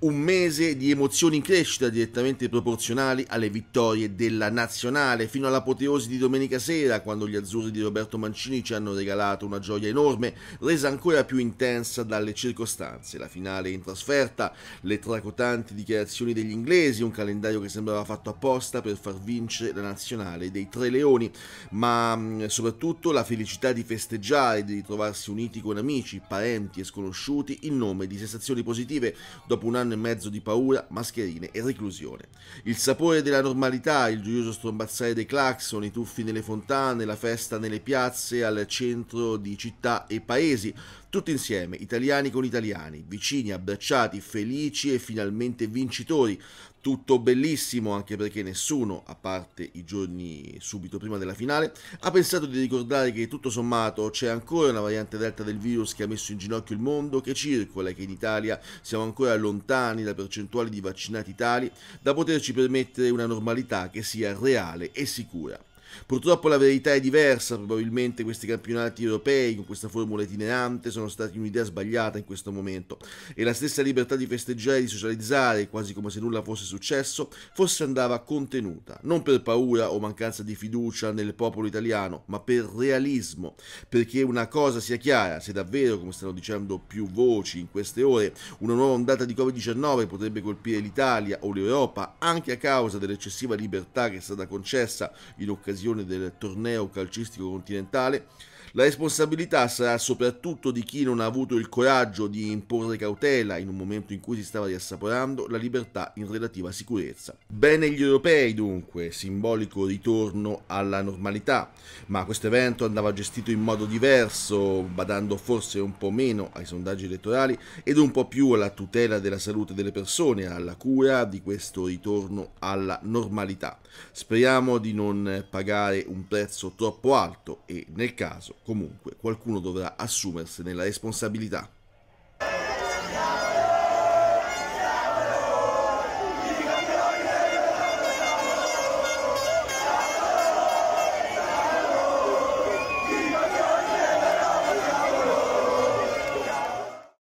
un mese di emozioni in crescita direttamente proporzionali alle vittorie della nazionale, fino all'apoteosi di domenica sera, quando gli azzurri di Roberto Mancini ci hanno regalato una gioia enorme, resa ancora più intensa dalle circostanze. La finale in trasferta, le tracotanti dichiarazioni degli inglesi, un calendario che sembrava fatto apposta per far vincere la nazionale dei Tre Leoni, ma mm, soprattutto la felicità di festeggiare, di ritrovarsi uniti con amici, parenti e sconosciuti in nome di sensazioni positive dopo un anno anno e mezzo di paura, mascherine e reclusione. Il sapore della normalità, il gioioso strombazzare dei clacson, i tuffi nelle fontane, la festa nelle piazze, al centro di città e paesi, tutti insieme, italiani con italiani, vicini, abbracciati, felici e finalmente vincitori, tutto bellissimo anche perché nessuno, a parte i giorni subito prima della finale, ha pensato di ricordare che tutto sommato c'è ancora una variante delta del virus che ha messo in ginocchio il mondo, che circola e che in Italia siamo ancora lontani da percentuali di vaccinati tali da poterci permettere una normalità che sia reale e sicura. Purtroppo la verità è diversa, probabilmente questi campionati europei con questa formula itinerante sono stati un'idea sbagliata in questo momento e la stessa libertà di festeggiare e di socializzare, quasi come se nulla fosse successo, forse andava contenuta, non per paura o mancanza di fiducia nel popolo italiano, ma per realismo, perché una cosa sia chiara, se davvero, come stanno dicendo più voci in queste ore, una nuova ondata di Covid-19 potrebbe colpire l'Italia o l'Europa anche a causa dell'eccessiva libertà che è stata concessa in occasione occasione del torneo calcistico continentale la responsabilità sarà soprattutto di chi non ha avuto il coraggio di imporre cautela in un momento in cui si stava riassaporando la libertà in relativa sicurezza. Bene gli europei dunque, simbolico ritorno alla normalità, ma questo evento andava gestito in modo diverso, badando forse un po' meno ai sondaggi elettorali ed un po' più alla tutela della salute delle persone, alla cura di questo ritorno alla normalità. Speriamo di non pagare un prezzo troppo alto e nel caso Comunque, qualcuno dovrà assumersene la responsabilità.